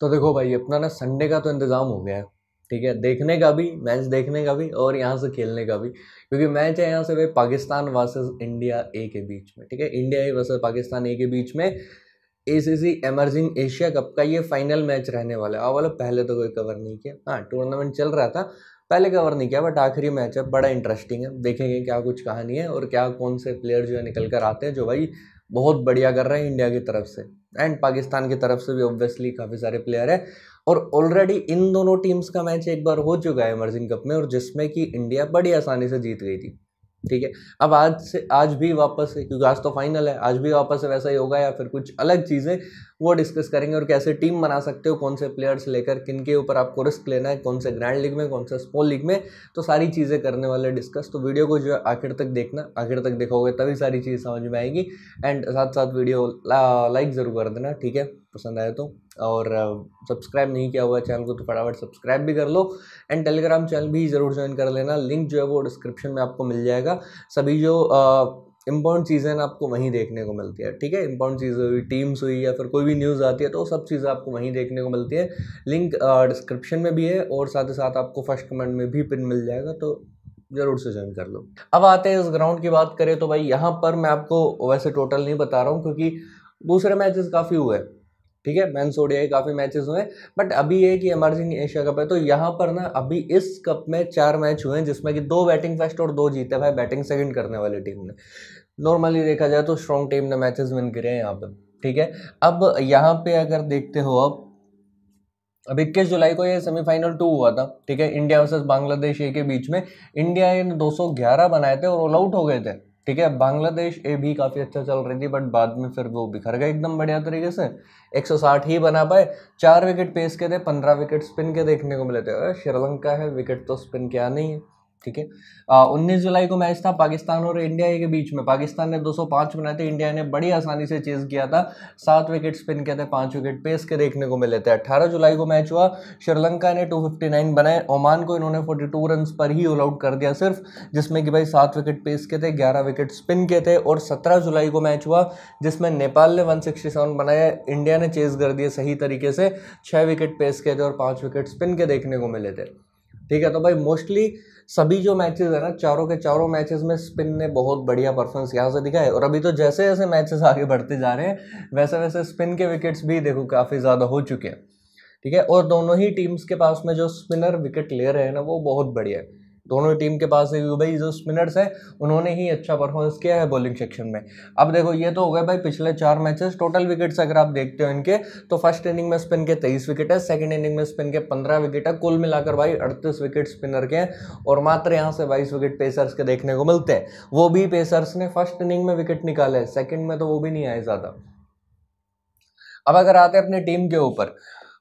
तो देखो भाई अपना ना संडे का तो इंतज़ाम हो गया है ठीक है देखने का भी मैच देखने का भी और यहाँ से खेलने का भी क्योंकि मैच है यहाँ से भाई पाकिस्तान वर्सेस इंडिया ए के बीच में ठीक है India A versus Pakistan A के बीच में सी एमर्जिंग एशिया कप का ये फाइनल मैच रहने वाला है और हाँ, वाला पहले तो कोई कवर नहीं किया हाँ टूर्नामेंट चल रहा था पहले कवर नहीं किया बट आखिरी मैच है बड़ा इंटरेस्टिंग है देखेंगे क्या कुछ कहानी है और क्या कौन से प्लेयर जो है निकल कर आते हैं जो भाई बहुत बढ़िया कर रहे हैं इंडिया की तरफ से एंड पाकिस्तान की तरफ से भी ऑब्वियसली काफ़ी सारे प्लेयर हैं और ऑलरेडी इन दोनों टीम्स का मैच एक बार हो चुका है इमर्जिंग कप में और जिसमें कि इंडिया बड़ी आसानी से जीत गई थी ठीक है अब आज से आज भी वापस क्योंकि आज तो फाइनल है आज भी वापस वैसा ही होगा या फिर कुछ अलग चीज़ें वो डिस्कस करेंगे और कैसे टीम बना सकते हो कौन से प्लेयर्स लेकर किन के ऊपर आपको रिस्क लेना है कौन से ग्रैंड लीग में कौन से स्मॉल लीग में तो सारी चीज़ें करने वाले डिस्कस तो वीडियो को जो है आखिर तक देखना आखिर तक देखोगे तभी सारी चीज़ समझ में आएगी एंड साथ साथ वीडियो लाइक ज़रूर कर देना ठीक है पसंद आए तो और सब्सक्राइब नहीं किया हुआ चैनल को तो फटाफट सब्सक्राइब भी कर लो एंड टेलीग्राम चैनल भी ज़रूर ज्वाइन कर लेना लिंक जो है वो डिस्क्रिप्शन में आपको मिल जाएगा सभी जो इम्पॉर्टेंट चीज़ें ना आपको वहीं देखने को मिलती है ठीक है इम्पॉर्टेंट चीज़ें हुई टीम्स हुई या फिर कोई भी न्यूज़ आती है तो सब चीज़ें आपको वहीं देखने को मिलती है लिंक डिस्क्रिप्शन में भी है और साथ ही साथ आपको फर्स्ट कमेंट में भी पिन मिल जाएगा तो जरूर से ज्वाइन कर लो अब आते हैं इस ग्राउंड की बात करें तो भाई यहाँ पर मैं आपको वैसे टोटल नहीं बता रहा हूँ क्योंकि दूसरे मैचेस काफ़ी हुए ठीक है मैन सोडिया के काफ़ी मैचेस हुए बट अभी ये कि एमर्जिंग एशिया कप है तो यहाँ पर ना अभी इस कप में चार मैच हुए हैं जिसमें कि दो बैटिंग फर्स्ट और दो जीते भाई बैटिंग सेकंड करने वाली टीम ने नॉर्मली देखा जाए तो स्ट्रॉन्ग टीम ने मैचेस विन करे हैं यहाँ पे ठीक है अब यहाँ पे अगर देखते हो अब अब इक्कीस जुलाई को ये सेमीफाइनल टू हुआ था ठीक है इंडिया वर्सेस बांग्लादेश ए के बीच में इंडिया ने 211 बनाए थे और ऑल आउट हो गए थे ठीक है बांग्लादेश ए भी काफ़ी अच्छा चल रही थी बट बाद में फिर वो बिखर गए एकदम बढ़िया तरीके से 160 ही बना पाए चार विकेट पेस के थे पंद्रह विकेट स्पिन के देखने को मिले थे श्रीलंका है विकेट तो स्पिन क्या नहीं है ठीक है उन्नीस जुलाई को मैच था पाकिस्तान और इंडिया के बीच में पाकिस्तान ने 205 बनाए थे इंडिया ने बड़ी आसानी से चेज किया था सात विकेट स्पिन किए थे पांच विकेट पेस के देखने को मिले थे 18 जुलाई को मैच हुआ श्रीलंका ने 259 बनाए ओमान को इन्होंने 42 रन पर ही ऑल आउट कर दिया सिर्फ जिसमें कि भाई सात विकेट पेस के थे ग्यारह विकेट स्पिन के थे और सत्रह जुलाई को मैच हुआ जिसमें नेपाल ने वन बनाया इंडिया ने चेज कर दिए सही तरीके से छः विकेट पेस के थे और पाँच विकेट स्पिन के देखने को मिले थे ठीक है तो भाई मोस्टली सभी जो मैचेस है ना चारों के चारों मैचेस में स्पिन ने बहुत बढ़िया परफॉर्मेंस यहाँ से दिखाया और अभी तो जैसे जैसे मैचेस आगे बढ़ते जा रहे हैं वैसे वैसे स्पिन के विकेट्स भी देखो काफ़ी ज़्यादा हो चुके हैं ठीक है और दोनों ही टीम्स के पास में जो स्पिनर विकेट ले रहे हैं ना वो बहुत बढ़िया है दोनों टीम के पास भाई जो स्पिनर्स हैं उन्होंने ही अच्छा परफॉर्मेंस किया है बॉलिंग सेक्शन में अब देखो ये तो हो गए भाई पिछले चार मैचेस टोटल विकेट्स अगर आप देखते हो इनके तो फर्स्ट इनिंग में स्पिन के तेईस विकेट है सेकेंड इनिंग में स्पिन के पंद्रह विकेट है कुल मिलाकर भाई अड़तीस विकेट स्पिनर के हैं और मात्र यहाँ से बाईस विकेट पेसर्स के देखने को मिलते हैं वो भी पेसर्स ने फर्स्ट इनिंग में विकेट निकाले सेकेंड में तो वो भी नहीं आए ज़्यादा अब अगर आते हैं अपनी टीम के ऊपर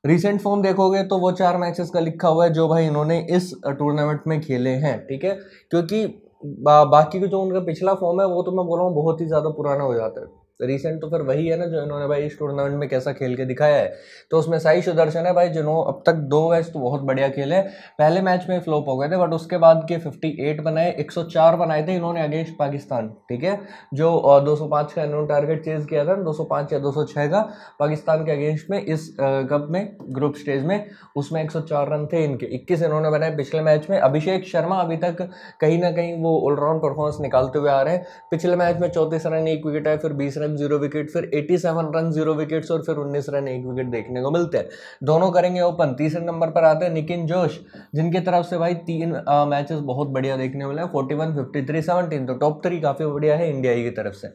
रिसेंट फॉर्म देखोगे तो वो चार मैचेस का लिखा हुआ है जो भाई इन्होंने इस टूर्नामेंट में खेले हैं ठीक है क्योंकि बा, बाकी जो उनका पिछला फॉर्म है वो तो मैं बोल रहा हूँ बहुत ही ज़्यादा पुराना हो जाता है रिसेंट तो फिर वही है ना जो इन्होंने भाई इस टूर्नामेंट में कैसा खेल के दिखाया है तो उसमें साई सुदर्शन है भाई जिन्होंने अब तक दो मैच तो बहुत बढ़िया खेले पहले मैच में फ्लॉप हो गए थे बट उसके बाद के 58 बनाए 104 बनाए थे इन्होंने अगेंस्ट पाकिस्तान ठीक है जो 205 का इन्होंने टारगेट चेज किया था दो या दो का पाकिस्तान के अगेंस्ट में इस कप में ग्रुप स्टेज में उसमें एक रन थे इनके इक्कीस इन्होंने बनाए पिछले मैच में अभिषेक शर्मा अभी तक कहीं ना कहीं वो ऑलराउंड परफॉर्मेंस निकालते हुए आ रहे हैं पिछले मैच में चौंतीस रन एक विकेट है फिर बीस रन टाइम जीरो विकेट फिर 87 सेवन रन जीरो विकेट्स और फिर 19 रन एक विकेट देखने को मिलते हैं दोनों करेंगे ओपन तीसरे नंबर पर आते हैं निकिन जोश जिनकी तरफ से भाई तीन मैचेस बहुत बढ़िया देखने को हैं फोर्टी वन फिफ्टी तो टॉप थ्री काफ़ी बढ़िया है इंडिया की तरफ से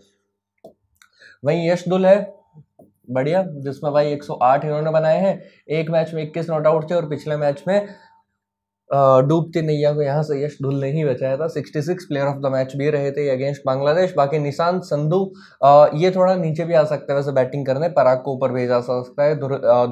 वहीं यश दुल है बढ़िया जिसमें भाई 108 इन्होंने बनाए हैं एक मैच में 21 नॉट आउट थे और पिछले मैच में डूबते नैया को यहाँ से यश ढुल नहीं बचाया था 66 प्लेयर ऑफ द मैच भी रहे थे अगेंस्ट बांग्लादेश बाकी निशांत संधू ये थोड़ा नीचे भी आ सकता है वैसे बैटिंग करने पराग को ऊपर भेजा जा सकता है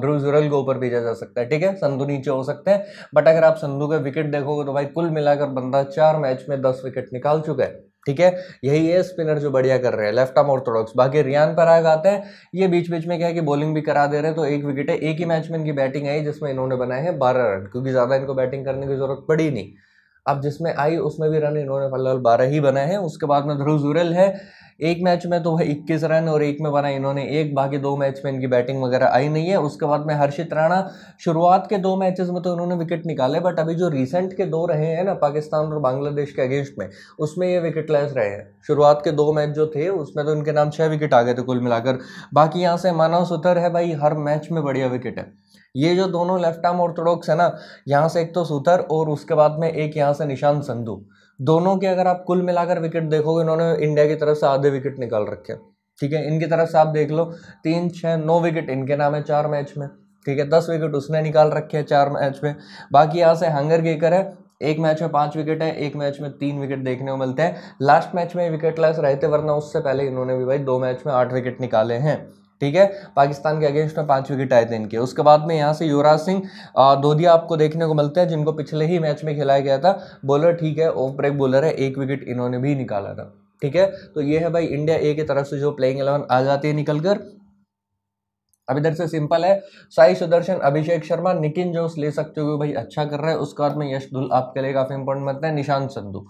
ध्रुव जुरल को ऊपर भेजा जा सकता है ठीक है संधू नीचे हो सकते हैं बट अगर आप संधू के विकेट देखोगे तो भाई कुल मिलाकर बंदा चार मैच में दस विकेट निकाल चुका है ठीक है यही है स्पिनर जो बढ़िया कर रहे हैं लेफ्ट आर्म ऑर्थोडॉक्स बाकी रियान पराग आते हैं ये बीच बीच में क्या है कि बॉलिंग भी करा दे रहे हैं तो एक विकेट है एक ही मैच में इनकी बैटिंग आई जिसमें इन्होंने बनाए हैं बारह रन क्योंकि ज़्यादा इनको बैटिंग करने की जरूरत पड़ी नहीं अब जिसमें आई उसमें भी रन इन्होंने फिलहाल बारह ही बनाए हैं उसके बाद में ध्रुव जुरल है एक मैच में तो वह इक्कीस रन और एक में बना इन्होंने एक बाकी दो मैच में इनकी बैटिंग वगैरह आई नहीं है उसके बाद में हर्षित राणा शुरुआत के दो मैचेस में तो इन्होंने विकेट निकाले बट अभी जो रिसेंट के दो रहे हैं ना पाकिस्तान और बांग्लादेश के अगेंस्ट में उसमें ये विकेट लेस रहे हैं शुरुआत के दो मैच जो थे उसमें तो इनके नाम छः विकेट आ गए थे कुल मिलाकर बाकी यहाँ से मानव सुथर है भाई हर मैच में बढ़िया विकेट है ये जो दोनों लेफ्ट आर्म ऑर्थोडॉक्स है ना यहाँ से एक तो सूतर और उसके बाद में एक यहाँ से निशान संधु दोनों के अगर आप कुल मिलाकर विकेट देखोगे इन्होंने इंडिया की तरफ से आधे विकेट निकाल रखे ठीक है इनकी तरफ से आप देख लो तीन छः नौ विकेट इनके नाम है चार मैच में ठीक है दस विकेट उसने निकाल रखे हैं चार मैच में बाकी यहाँ से हंगर गेकर है एक मैच में पांच विकेट है एक मैच में तीन विकेट देखने को मिलते हैं लास्ट मैच में विकेट लॉस रहे थे वरना उससे पहले इन्होंने भी भाई दो मैच में आठ विकेट निकाले हैं ठीक है पाकिस्तान के अगेंस्ट में पांच विकेट आए थे इनके उसके बाद में यहाँ से युवराज सिंह दोधिया आपको देखने को मिलते हैं जिनको पिछले ही मैच में खिलाया गया था बॉलर ठीक है ऑफ ब्रेक बॉलर है एक विकेट इन्होंने भी निकाला था ठीक है तो ये है भाई इंडिया ए की तरफ से जो प्लेइंग एलेवन आ जाती है निकलकर अब इधर से सिंपल है साई सुदर्शन अभिषेक शर्मा निकिन जोस ले सकते हो भाई अच्छा कर रहा है उसके बाद में यश धुल आपके लिए काफ़ी इंपॉर्टेंट बनता है निशांत संधु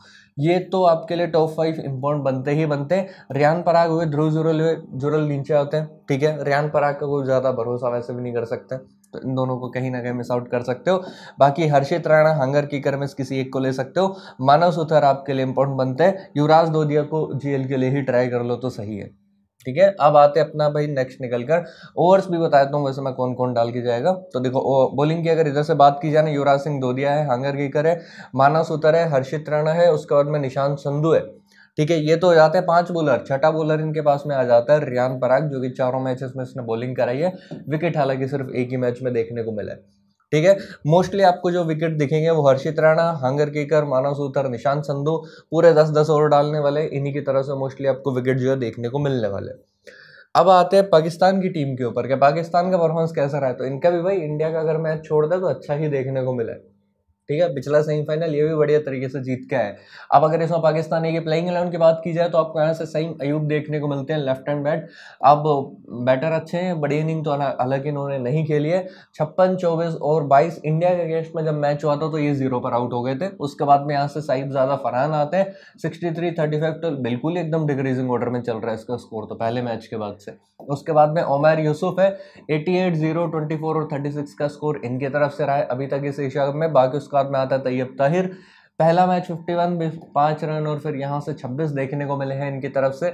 ये तो आपके लिए टॉप फाइव इंपॉर्टेंट बनते ही बनते हैं रियान पराग हुए ध्रुव जुरल हुए जुरल नीचे होते हैं ठीक है रियान पराग का कोई ज़्यादा भरोसा वैसे भी नहीं कर सकते तो इन दोनों को कहीं ना कहीं मिस आउट कर सकते हो बाकी हर्षित राणा हंगर कर में किसी एक को ले सकते हो मानव सुथर आपके लिए इंपॉर्टेंट बनते हैं युवराज दोदिया को जीएल के लिए ही ट्राई कर लो तो सही है ठीक है अब आते हैं अपना भाई नेक्स्ट निकलकर ओवर्स भी बताया तो वैसे मैं कौन कौन डाल के जाएगा तो देखो बॉलिंग की अगर इधर से बात की जाए ना युवराज सिंह दोदिया है हांगर कीकर है मानस उतर है हर्षित राणा है उसके बाद में निशांत संधु है ठीक है ये तो हो जाते हैं पांच बॉलर छठा बॉलर इनके पास में आ जाता है रियान पराग जो कि चारों मैचेस में इसने बॉलिंग कराई है विकेट हालांकि सिर्फ एक ही मैच में देखने को मिला है ठीक है मोस्टली आपको जो विकेट दिखेंगे वो हर्षित राणा हंगर केकर मानव सूतर निशांत संधू पूरे दस दस ओवर डालने वाले इन्हीं की तरफ से मोस्टली आपको विकेट जो है देखने को मिलने वाले अब आते हैं पाकिस्तान की टीम के ऊपर क्या पाकिस्तान का परफॉर्मेंस कैसा रहा है तो इनका भी भाई इंडिया का अगर मैच छोड़ दे तो अच्छा ही देखने को मिला है ठीक है पिछला सेमीफाइनल ये भी बढ़िया तरीके से जीत के आए अब अगर इसमें पाकिस्तान के प्लेइंग इलेवन की बात की जाए तो आपको यहाँ से सही अयूब देखने को मिलते हैं लेफ्ट हैंड बैट अब बैटर अच्छे हैं बड़ी इनिंग तो हालांकि इन्होंने नहीं खेली है छप्पन चौबीस और बाईस इंडिया के अगेंस्ट में जब मैच हुआ था तो ये जीरो पर आउट हो गए थे उसके बाद में यहाँ से साहिब ज़्यादा फरहान आते हैं सिक्सटी थ्री थर्टी फाइव तो बिल्कुल एकदम डिक्रीजिंग ऑर्डर में चल रहा है इसका स्कोर तो पहले मैच के बाद से उसके बाद में ओमैर यूसुफ है eighty eight zero twenty four और थर्टी सिक्स का स्कोर इनकी तरफ से रहा है अभी तक इस एशिया कप में बाकी स्क्वाड में आता है तैयब ताहिर पहला मैच 51 वन पाँच रन और फिर यहाँ से 26 देखने को मिले हैं इनकी तरफ से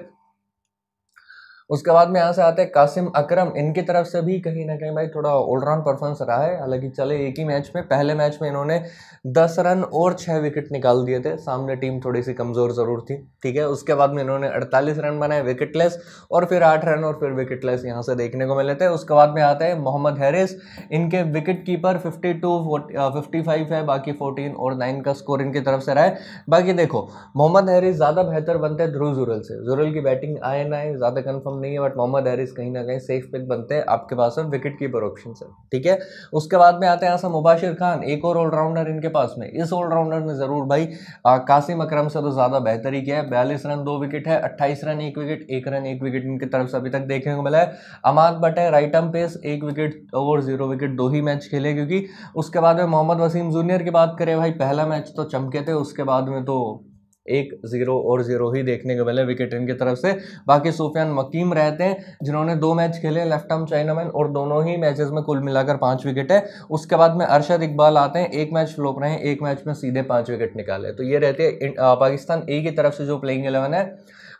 उसके बाद में यहाँ से आते हैं कासिम अकरम इनकी तरफ से भी कहीं ना कहीं भाई थोड़ा ऑलराउंड परफॉर्मेंस रहा है हालांकि चले एक ही मैच में पहले मैच में इन्होंने दस रन और छः विकेट निकाल दिए थे सामने टीम थोड़ी सी कमज़ोर ज़रूर थी ठीक है उसके बाद में इन्होंने अड़तालीस रन बनाए विकेटलेस और फिर आठ रन और फिर विकेटलेस यहाँ से देखने को मिले थे उसके बाद में आते हैं मोहम्मद हैरिस इनके wicket keeper fifty two fifty five है बाकी फोर्टीन और नाइन का स्कोर इनकी तरफ से रहा है बाकी देखो मोहम्मद हैरिस ज़्यादा बेहतर बनते हैं ध्रुव जुरल से जुरल की बैटिंग आए ना आए ज़्यादा कन्फर्म नहीं है बट मोहम्मद हैरिस कहीं ना कहीं सेफ पिक बनते हैं आपके पास में विकेट कीपर ऑप्शन है ठीक है उसके बाद में आते हैं आसम मुबाशिर खान एक और ऑलराउंडर इनके पास में इस ऑलराउंडर ने ज़रूर भाई आ, कासिम अक्रम से तो ज़्यादा बेहतर ही किया है बयालीस रन दो विकेट है अट्ठाईस रन एक विकेट एक रन एक विकेट इनकी तरफ से अभी तक देखने को मिला है अमाद बट है राइट आर्म पेस एक विकेट ओवर जीरो विकेट दो ही मैच खेले क्योंकि उसके बाद में मोहम्मद वसीम जूनियर की बात करें भाई पहला मैच तो चमके थे उसके बाद में तो एक ज़ीरो और ज़ीरो ही देखने को मिले विकेट इनकी तरफ से बाकी सूफियान मकीम रहते हैं जिन्होंने दो मैच खेले लेफ्ट आर्म चाइनामैन और दोनों ही मैचेस में कुल मिलाकर पांच विकेट है उसके बाद में अरशद इकबाल आते हैं एक मैच फ्लोप रहे एक मैच में सीधे पांच विकेट निकाले तो ये रहते हैं पाकिस्तान ए की तरफ से जो प्लेइंग एलेवन है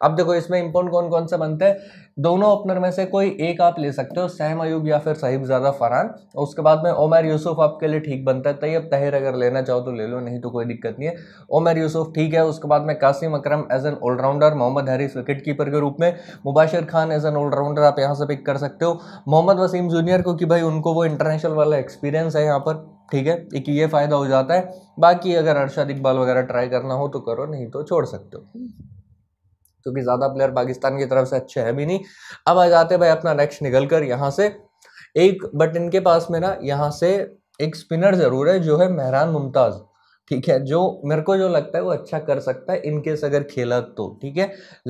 अब देखो इसमें इम्पोर्ट कौन कौन से बनते हैं दोनों ओपनर में से कोई एक आप ले सकते हो सहम अयूब या फिर साहिबजादा फरहान और उसके बाद में ओमर यूसुफ आपके लिए ठीक बनता है तैयब तो तहिर अगर लेना चाहो तो ले लो नहीं तो कोई दिक्कत नहीं है ओमर यूसुफ ठीक है उसके बाद में Qasim Akram as an allrounder Mohammad Haris wicket keeper के रूप में Mubasir Khan as an allrounder आप यहाँ से पिक कर सकते हो मोहम्मद वसीम जूनियर को कि भाई उनको वो इंटरनेशनल वाला एक्सपीरियंस है यहाँ पर ठीक है एक ये फ़ायदा हो जाता है बाकी अगर अरशद इकबाल वगैरह ट्राई करना हो तो करो नहीं तो छोड़ सकते हो क्योंकि ज़्यादा प्लेयर पाकिस्तान की तरफ से अच्छे हैं भी नहीं अब आ जाते भाई अपना नेक्स्ट निकल कर यहाँ से एक बट इनके पास में ना यहाँ से एक स्पिनर ज़रूर है जो है मेहरान मुमताज़ ठीक है जो मेरे को जो लगता है वो अच्छा कर सकता है इनकेस अगर खेला तो ठीक है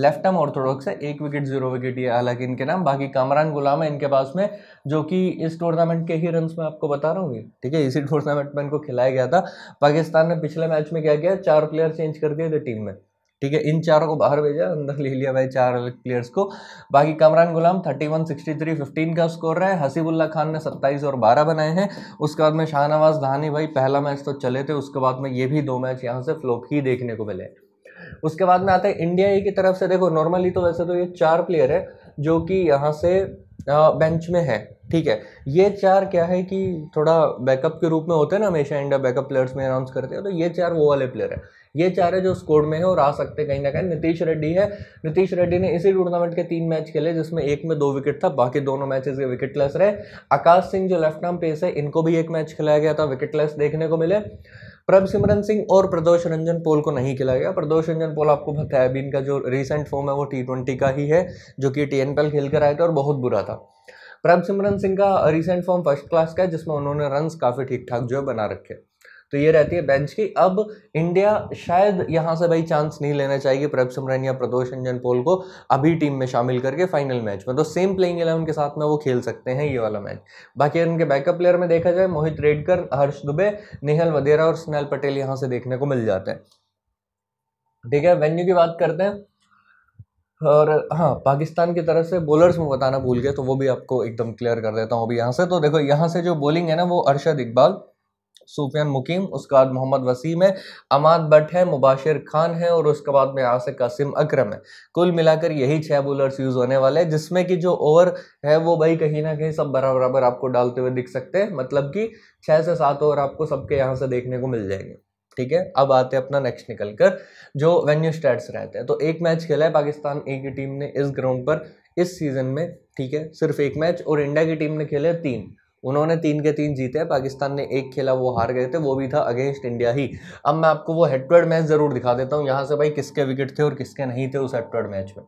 लेफ्ट आर्म ऑर्थोडॉक्स है एक विकेट जीरो विकेट ये हालांकि इनके नाम बाकी कामरान गुलाम है इनके पास में जो कि इस टूर्नामेंट के ही रन में आपको बता रहा हूँ ठीक है इसी टूर्नामेंट में इनको खिलाया गया था पाकिस्तान ने पिछले मैच में क्या किया चार प्लेयर चेंज कर दिए थे टीम में ठीक है इन चारों को बाहर भेजा अंदर ले लिया भाई चार प्लेयर्स को बाकी कमरान गुलाम 31 63 15 का स्कोर रहा है हसीबुल्ला खान ने 27 और 12 बनाए हैं उसके बाद में शाहनवाज धानी भाई पहला मैच तो चले थे उसके बाद में ये भी दो मैच यहाँ से फ्लॉप ही देखने को मिले उसके बाद में आता है इंडिया ए की तरफ से देखो नॉर्मली तो वैसे तो ये चार प्लेयर है जो कि यहाँ से बेंच में है ठीक है ये चार क्या है कि थोड़ा बैकअप के रूप में होते हैं ना हमेशा इंडिया बैकअप प्लेयर्स में अनाउंस करते हैं तो ये चार वो वाले प्लेयर है ये चार है जो स्कोर में है और आ सकते कहीं ना कहीं नीतीश रेड्डी है नीतीश रेड्डी ने इसी टूर्नामेंट के तीन मैच खेले जिसमें एक में दो विकेट था बाकी दोनों मैचेस के विकेटलेस रहे आकाश सिंह जो लेफ्ट आर्म पेस है इनको भी एक मैच खिलाया गया था विकेटलेस देखने को मिले प्रभ सिमरन सिंह और प्रदोष रंजन पोल को नहीं खिलाया गया प्रदोष रंजन पोल आपको बताया अभी इनका जो रिसेंट फॉर्म है वो टी ट्वेंटी का ही है जो कि टी एन खेल कर आए थे और बहुत बुरा था प्रभ सिमरन सिंह का रिसेंट फॉर्म फर्स्ट क्लास का है जिसमें उन्होंने रन काफ़ी ठीक ठाक जो है बना रखे तो ये रहती है बेंच की अब इंडिया शायद यहाँ से भाई चांस नहीं लेना चाहिए प्रभ सुमरन या प्रदोष रंजन पोल को अभी टीम में शामिल करके फाइनल मैच में तो सेम प्लेइंग एलेवन के साथ में वो खेल सकते हैं ये वाला मैच बाकी इनके बैकअप प्लेयर में देखा जाए मोहित रेडकर हर्ष दुबे निहल वधेरा और स्नैल पटेल यहाँ से देखने को मिल जाते हैं ठीक है वेन्यू की बात करते हैं और हाँ पाकिस्तान की तरफ से बॉलर्स में बताना भूल गए तो वो भी आपको एकदम क्लियर कर देता हूँ अभी यहाँ से तो देखो यहाँ से जो बॉलिंग है ना वो अरशद इकबाल सूफियान मुकीम उसके बाद मोहम्मद वसीम है अमाद भट्ट है मुबाशिर खान है और उसके बाद में यहाँ से कासिम अक्रम है कुल मिलाकर यही छः बॉलर्स यूज़ होने वाले हैं जिसमें कि जो ओवर है वो भाई कहीं ना कहीं सब बराबर बराबर आपको डालते हुए दिख सकते हैं मतलब कि छः से सात ओवर आपको सबके यहाँ से देखने को मिल जाएंगे ठीक है अब आते हैं अपना नेक्स्ट निकल कर जो वेन्यू स्टैट्स रहते हैं तो एक मैच खेला है पाकिस्तान ए की टीम ने इस ग्राउंड पर इस सीज़न में ठीक है सिर्फ एक मैच और इंडिया की टीम ने खेले तीन उन्होंने तीन के तीन जीते पाकिस्तान ने एक खेला वो हार गए थे वो भी था अगेंस्ट इंडिया ही अब मैं आपको वो हेड टू हेड मैच ज़रूर दिखा देता हूँ यहाँ से भाई किसके विकेट थे और किसके नहीं थे उस हेड टू हेड मैच में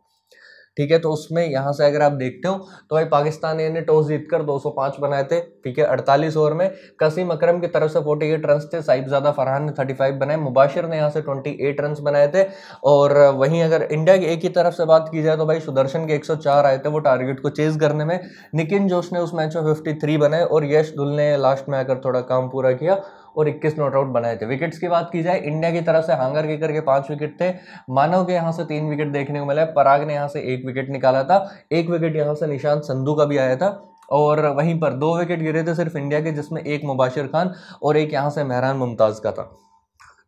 ठीक है तो उसमें यहाँ से अगर आप देखते हो तो भाई पाकिस्तान ने टॉस जीतकर 205 बनाए थे ठीक है 48 ओवर में कसीम अकरम की तरफ से 48 रन थे साहिबजादा फरहान ने 35 बनाए मुबाशिर ने यहाँ से 28 रन बनाए थे और वहीं अगर इंडिया की एक की तरफ से बात की जाए तो भाई सुदर्शन के 104 आए थे वो टारगेट को चेज करने में निकिन जोश ने उस मैच में फिफ्टी बनाए और यश दुल ने लास्ट में आकर थोड़ा काम पूरा किया और इक्कीस नॉट आउट बनाए थे विकेट्स की बात की जाए इंडिया की तरफ से हांगर के करके पांच विकेट थे मानव के यहाँ से तीन विकेट देखने को मिला पराग ने यहाँ से एक विकेट निकाला था एक विकेट यहाँ से निशांत संधू का भी आया था और वहीं पर दो विकेट गिरे थे सिर्फ इंडिया के जिसमें एक मुबाशिर खान और एक यहाँ से मेहरान मुमताज़ का था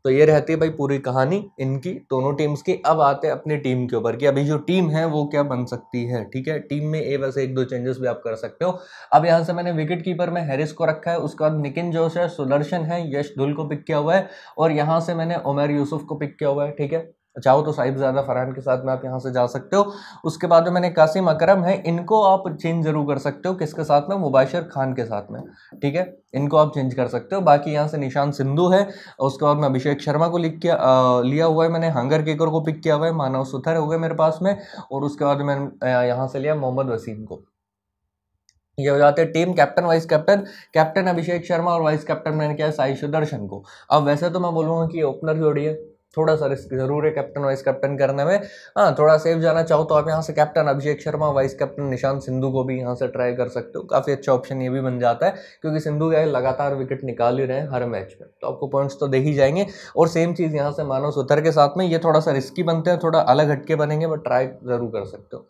तो ये रहती है भाई पूरी कहानी इनकी दोनों टीम्स की अब आते हैं अपनी टीम के ऊपर कि अभी जो टीम है वो क्या बन सकती है ठीक है टीम में ए वैसे एक दो चेंजेस भी आप कर सकते हो अब यहाँ से मैंने विकेट कीपर में हैरिस को रखा है उसके बाद निकिन जोश है सुदर्शन है यश धुल को पिक किया हुआ है और यहाँ से मैंने उमेर यूसुफ को पिक किया हुआ है ठीक है चाहो तो साहिबजादा फरहान के साथ में आप यहाँ से जा सकते हो उसके बाद जो मैंने कासिम अकरम है इनको आप चेंज ज़रूर कर सकते हो किसके साथ में मुबाशर खान के साथ में ठीक है इनको आप चेंज कर सकते हो बाकी यहाँ से निशान सिंधु है उसके बाद में अभिषेक शर्मा को लिख किया आ, लिया हुआ है मैंने हंगर केकर को पिक किया हुआ है मानव सुथर हो गए मेरे पास में और उसके बाद मैंने यहाँ से लिया मोहम्मद वसीम को ये हो जाते हैं team captain vice captain captain Abhishek Sharma और वाइस कैप्टन मैंने क्या है साई सुदर्शन को अब वैसे तो मैं बोलूँगा कि ओपनर जोड़ी है थोड़ा सा रिस्क जरूर है कैप्टन वाइस कैप्टन करने में हाँ थोड़ा सेफ जाना चाहो तो आप यहाँ से captain Abhishek Sharma vice captain Nishant Sindhu को भी यहाँ से ट्राई कर सकते हो काफ़ी अच्छा ऑप्शन ये भी बन जाता है क्योंकि सिंधु क्या लगातार विकेट निकाल ही रहे हैं हर मैच में तो आपको पॉइंट्स तो दे ही जाएंगे और सेम चीज़ यहाँ से मानव सुथर के साथ में ये थोड़ा सा रिस्की बनते हैं थोड़ा अलग हटके बनेंगे बट ट्राई ज़रूर कर सकते हो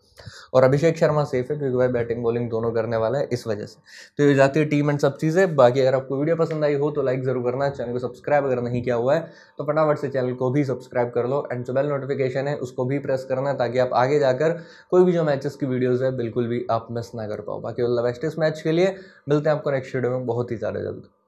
और अभिषेक शर्मा सेफ है क्योंकि भाई बैटिंग बॉलिंग दोनों करने वाला है इस वजह से तो ये जाती है टीम एंड सब चीज़ें बाकी अगर आपको वीडियो पसंद आई हो तो लाइक ज़रूर करना चैनल को सब्सक्राइब अगर नहीं किया हुआ है तो फटाफट से चैनल को भी सब्सक्राइब कर लो एंड जो बेल नोटिफिकेशन है उसको भी प्रेस करना ताकि आप आगे जाकर कोई भी जो मैचेस की वीडियोज़ है बिल्कुल भी आप मिस ना कर पाओ बाकी इस मैच के लिए मिलते हैं आपको नेक्स्ट वीडियो में बहुत ही ज़्यादा जल्द